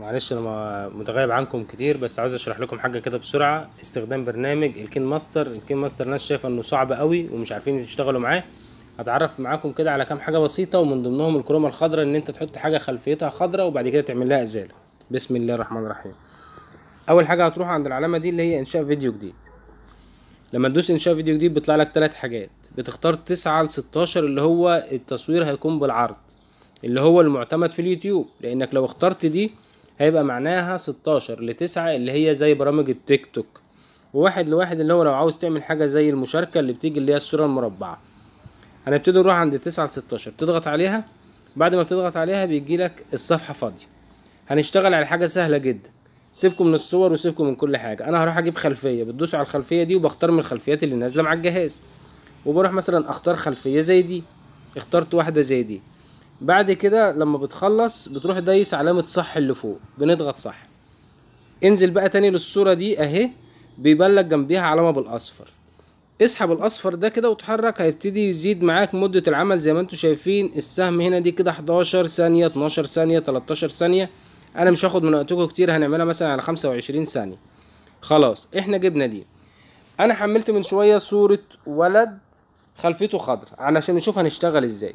معلش انا متغيب عنكم كتير بس عاوز اشرح لكم حاجه كده بسرعه استخدام برنامج الكين ماستر الكين ماستر ناس شايفه انه صعب قوي ومش عارفين يشتغلوا معاه هتعرف معاكم كده على كام حاجه بسيطه ومن ضمنهم الكروما الخضراء ان انت تحط حاجه خلفيتها خضراء وبعد كده تعمل لها ازاله بسم الله الرحمن الرحيم اول حاجه هتروح عند العلامه دي اللي هي انشاء فيديو جديد لما تدوس انشاء فيديو جديد بيطلع لك ثلاث حاجات بتختار 9 ل 16 اللي هو التصوير هيكون بالعرض اللي هو المعتمد في اليوتيوب لانك لو اخترت دي هيبقى معناها 16 لتسعة اللي هي زي برامج التيك توك وواحد لواحد اللي هو لو عاوز تعمل حاجة زي المشاركة اللي بتيجي اللي هي الصورة المربعة هنبتدي نروح عند تسعة لستاشر تضغط عليها بعد ما بتضغط عليها بيجيلك الصفحة فاضية هنشتغل على حاجة سهلة جدا سيبكم من الصور وسيبكم من كل حاجة انا هروح اجيب خلفية بتدوس على الخلفية دي وبختار من الخلفيات اللي نازلة مع الجهاز وبروح مثلا اختار خلفية زي دي اخترت واحدة زي دي بعد كده لما بتخلص بتروح دايس علامة صح اللي فوق بنضغط صح انزل بقى تاني للصورة دي اهي لك جنبيها علامة بالاصفر اسحب الاصفر ده كده وتحرك هيبتدي يزيد معاك مدة العمل زي ما انتوا شايفين السهم هنا دي كده 11 ثانية 12 ثانية 13 ثانية انا مش هاخد من وقتكم كتير هنعملها مثلا على 25 ثانية خلاص احنا جبنا دي انا حملت من شوية صورة ولد خلفيته خضر علشان نشوف هنشتغل ازاي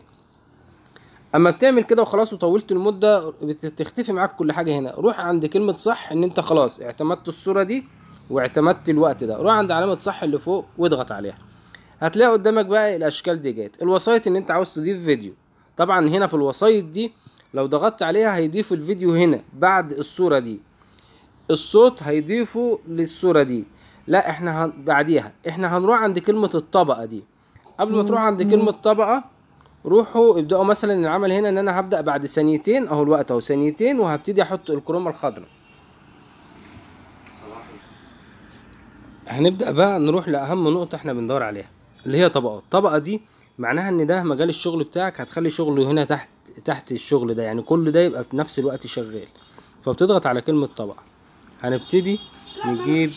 اما بتعمل كده وخلاص وطولت المده بتختفي معاك كل حاجه هنا روح عند كلمه صح ان انت خلاص اعتمدت الصوره دي واعتمدت الوقت ده روح عند علامه صح اللي فوق واضغط عليها هتلاقي قدامك بقى الاشكال دي جت الوسايط ان انت عاوز تضيف فيديو طبعا هنا في الوسايط دي لو ضغطت عليها هيضيف الفيديو هنا بعد الصوره دي الصوت هيضيفه للصوره دي لا احنا هن... بعديها احنا هنروح عند كلمه الطبقه دي قبل ما تروح عند كلمه طبقه روحوا ابداوا مثلا العمل هنا ان انا هبدا بعد ثانيتين اهو الوقت اهو ثانيتين وهبتدي احط الكروما الخضراء هنبدا بقى نروح لاهم نقطه احنا بندور عليها اللي هي طبقات الطبقه دي معناها ان ده مجال الشغل بتاعك هتخلي شغله هنا تحت تحت الشغل ده يعني كل ده يبقى في نفس الوقت شغال فبتضغط على كلمه طبقه هنبتدي نجيب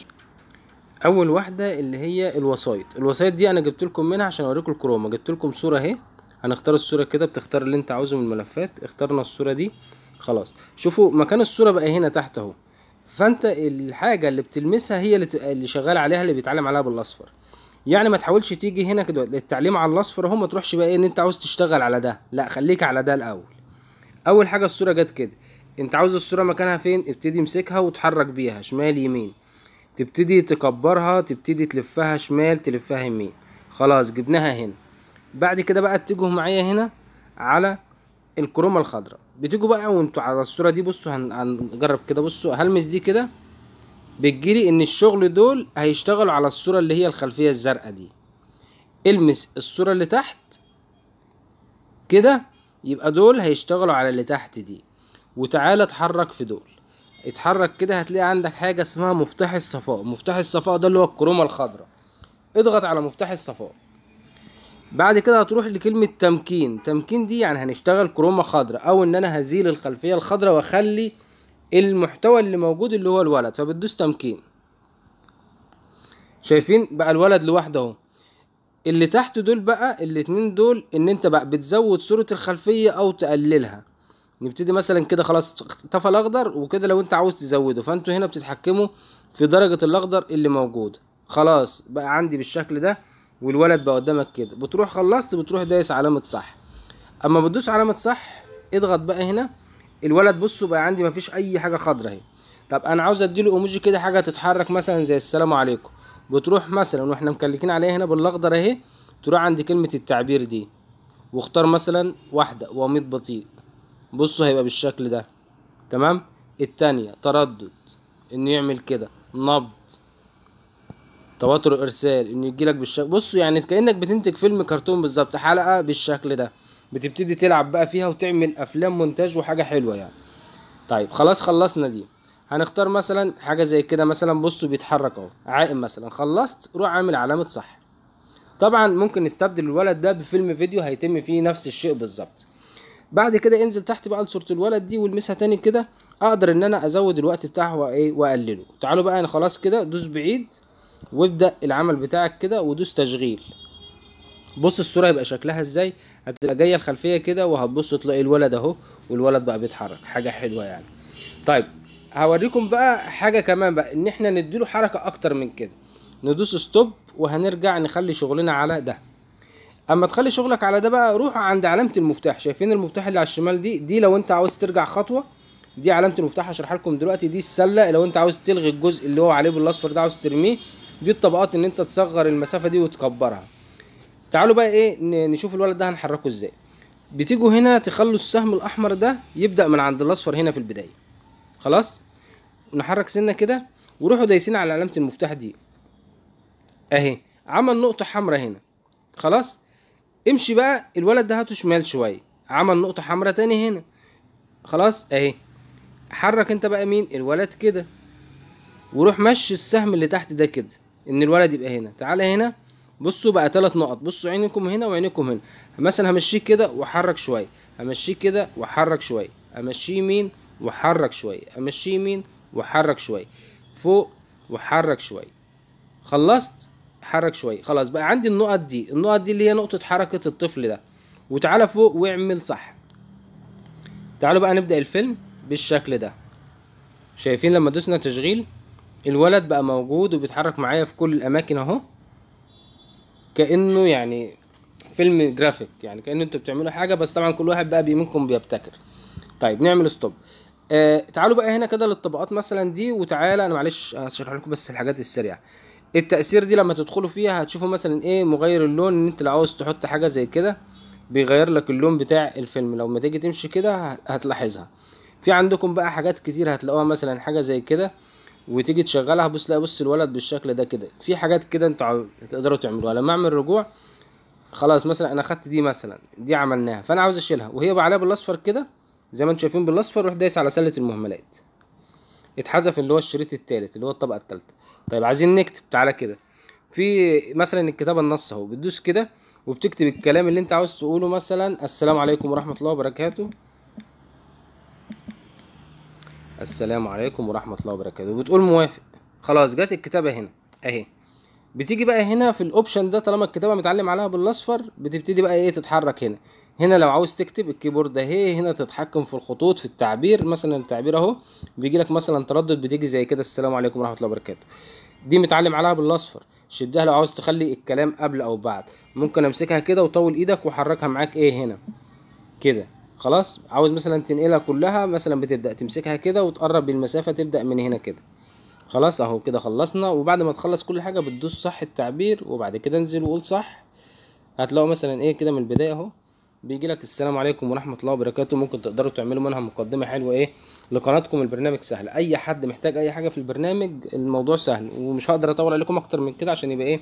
اول واحده اللي هي الوسايط الوسايط دي انا جبت لكم منها عشان اوريكم الكروما جبت لكم صوره اهي هنختار الصورة كده بتختار اللي انت عاوزه من الملفات اخترنا الصورة دي خلاص شوفوا مكان الصورة بقى هنا تحت اهو فانت الحاجة اللي بتلمسها هي اللي شغال عليها اللي بيتعلم عليها بالاصفر يعني ما تحاولش تيجي هنا كده للتعليم على الاصفر اهو ما تروحش بقى ايه ان انت عاوز تشتغل على ده لا خليك على ده الاول اول حاجة الصورة جت كده انت عاوز الصورة مكانها فين ابتدي امسكها وتحرك بيها شمال يمين تبتدي تكبرها تبتدي تلفها شمال تلفها يمين خلاص جبناها هنا بعد كده بقى اتجهوا معايا هنا على الكروما الخضراء بتيجوا بقى وانتوا على الصوره دي بصوا هنجرب كده بصوا هلمس دي كده بتجيلي ان الشغل دول هيشتغلوا على الصوره اللي هي الخلفيه الزرقاء دي المس الصوره اللي تحت كده يبقى دول هيشتغلوا على اللي تحت دي وتعالى اتحرك في دول اتحرك كده هتلاقي عندك حاجه اسمها مفتاح الصفاء مفتاح الصفاء ده اللي هو الكروما الخضراء اضغط على مفتاح الصفاء بعد كده هتروح لكلمة تمكين تمكين دي يعني هنشتغل كرومة خضرة او ان انا هزيل الخلفية الخضراء واخلي المحتوى اللي موجود اللي هو الولد فبتدوس تمكين شايفين بقى الولد لوحده اهو اللي تحت دول بقى الاتنين دول ان انت بقى بتزود صورة الخلفية او تقللها نبتدي مثلا كده خلاص اختفى الاخضر وكده لو انت عاوز تزوده فانتوا هنا بتتحكموا في درجة الاخضر اللي موجود خلاص بقى عندي بالشكل ده والولد بقى قدامك كده بتروح خلصت بتروح دايس علامه صح اما بتدوس علامه صح اضغط بقى هنا الولد بصوا بقى عندي مفيش اي حاجه خضرا اهي طب انا عاوز اديله ايموجي كده حاجه تتحرك مثلا زي السلام عليكم بتروح مثلا واحنا مكلكين عليها هنا بالاخضر اهي تروح عند كلمه التعبير دي واختار مثلا واحده وميض بطيء بصوا هيبقى بالشكل ده تمام التانية تردد انه يعمل كده نبض تواتر ارسال ان يجيلك بالشكل بصوا يعني كانك بتنتج فيلم كرتون بالظبط حلقه بالشكل ده بتبتدي تلعب بقى فيها وتعمل افلام مونتاج وحاجه حلوه يعني طيب خلاص خلصنا دي هنختار مثلا حاجه زي كده مثلا بصوا بيتحرك اهو عائم مثلا خلصت روح عامل علامه صح طبعا ممكن نستبدل الولد ده بفيلم فيديو هيتم فيه نفس الشيء بالظبط بعد كده انزل تحت بقى لصوره الولد دي والمسها تاني كده اقدر ان انا ازود الوقت بتاعه وايه واقلله تعالوا بقى انا خلاص كده دوس بعيد وابدأ العمل بتاعك كده ودوس تشغيل بص الصورة هيبقى شكلها ازاي هتبقى جاية الخلفية كده وهتبص تلاقي الولد اهو والولد بقى بيتحرك حاجة حلوة يعني طيب هوريكم بقى حاجة كمان بقى ان احنا نديله حركة اكتر من كده ندوس ستوب وهنرجع نخلي شغلنا على ده اما تخلي شغلك على ده بقى روح عند علامة المفتاح شايفين المفتاح اللي على الشمال دي دي لو انت عاوز ترجع خطوة دي علامة المفتاح هشرحها لكم دلوقتي دي السلة لو انت عاوز تلغي الجزء اللي هو عليه بالاصفر ده عاوز ترميه دي الطبقات ان انت تصغر المسافه دي وتكبرها تعالوا بقى ايه نشوف الولد ده هنحركه ازاي بتيجوا هنا تخلوا السهم الاحمر ده يبدا من عند الاصفر هنا في البدايه خلاص نحرك سنه كده وروحوا دايسين على علامه المفتاح دي اهي عمل نقطه حمراء هنا خلاص امشي بقى الولد ده هاته شمال شويه عمل نقطه حمراء تاني هنا خلاص اهي حرك انت بقى مين الولد كده وروح مشي السهم اللي تحت ده كده ان الولد يبقى هنا تعالى هنا بصوا بقى تلات نقط بصوا عينكم هنا وعينكم هنا مثلا همشيه كده واحرك شويه همشيه كده واحرك شويه امشيه يمين واحرك شويه امشيه يمين واحرك شويه فوق واحرك شويه خلصت حرك شويه خلاص بقى عندي النقط دي النقط دي اللي هي نقطه حركه الطفل ده وتعالى فوق واعمل صح تعالوا بقى نبدا الفيلم بالشكل ده شايفين لما دوسنا تشغيل الولد بقى موجود وبيتحرك معايا في كل الاماكن اهو كانه يعني فيلم جرافيك يعني كانه انتوا بتعملوا حاجه بس طبعا كل واحد بقى بيمنكم بيبتكر طيب نعمل ستوب آه تعالوا بقى هنا كده للطبقات مثلا دي وتعالى انا معلش هشرح لكم بس الحاجات السريعه التاثير دي لما تدخلوا فيها هتشوفوا مثلا ايه مغير اللون ان انت لو عاوز تحط حاجه زي كده بيغير لك اللون بتاع الفيلم لو ما تيجي تمشي كده هتلاحظها في عندكم بقى حاجات كتير هتلاقوها مثلا حاجه زي كده وتيجي تشغلها بص لا بص الولد بالشكل ده كده في حاجات كده انتوا تقدروا تعملوها لما اعمل رجوع خلاص مثلا انا خدت دي مثلا دي عملناها فانا عاوز اشيلها وهي بقى عليها بالاصفر كده زي ما انتم شايفين بالاصفر روح دايس على سله المهملات اتحذف اللي هو الشريط الثالث اللي هو الطبقه الثالثه طيب عايزين نكتب تعالى كده في مثلا الكتابه النص اهو بتدوس كده وبتكتب الكلام اللي انت عاوز تقوله مثلا السلام عليكم ورحمه الله وبركاته السلام عليكم ورحمه الله وبركاته بتقول موافق خلاص جت الكتابه هنا اهي بتيجي بقى هنا في الاوبشن ده طالما الكتابه متعلم عليها بالاصفر بتبتدي بقى ايه تتحرك هنا هنا لو عاوز تكتب الكيبورد اهي هنا تتحكم في الخطوط في التعبير مثلا التعبير اهو بيجي لك مثلا تردد بتيجي زي كده السلام عليكم ورحمه الله وبركاته دي متعلم عليها بالاصفر شدها لو عاوز تخلي الكلام قبل او بعد ممكن امسكها كده وطول ايدك وحركها معاك ايه هنا كده خلاص عاوز مثلا تنقلها كلها مثلا بتبدأ تمسكها كده وتقرب بالمسافة تبدأ من هنا كده خلاص اهو كده خلصنا وبعد ما تخلص كل حاجة بتدوس صح التعبير وبعد كده انزل وقول صح هتلاقوا مثلا ايه كده من البداية اهو بيجيلك السلام عليكم ورحمة الله وبركاته ممكن تقدروا تعملوا منها مقدمة حلوة ايه لقناتكم البرنامج سهل اي حد محتاج اي حاجة في البرنامج الموضوع سهل ومش هقدر اطول عليكم اكتر من كده عشان يبقى ايه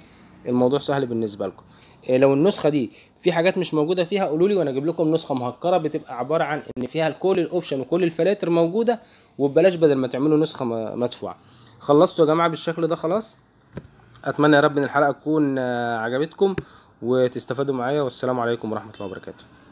الموضوع سهل بالنسبة لكم إيه، لو النسخه دي في حاجات مش موجوده فيها قولوا لي وانا اجيب لكم نسخه مهكره بتبقى عباره عن ان فيها كل الاوبشن وكل الفلاتر موجوده وببلاش بدل ما تعملوا نسخه مدفوعه خلصتوا يا جماعه بالشكل ده خلاص اتمنى يا رب ان الحلقه تكون آه، عجبتكم وتستفادوا معايا والسلام عليكم ورحمه الله وبركاته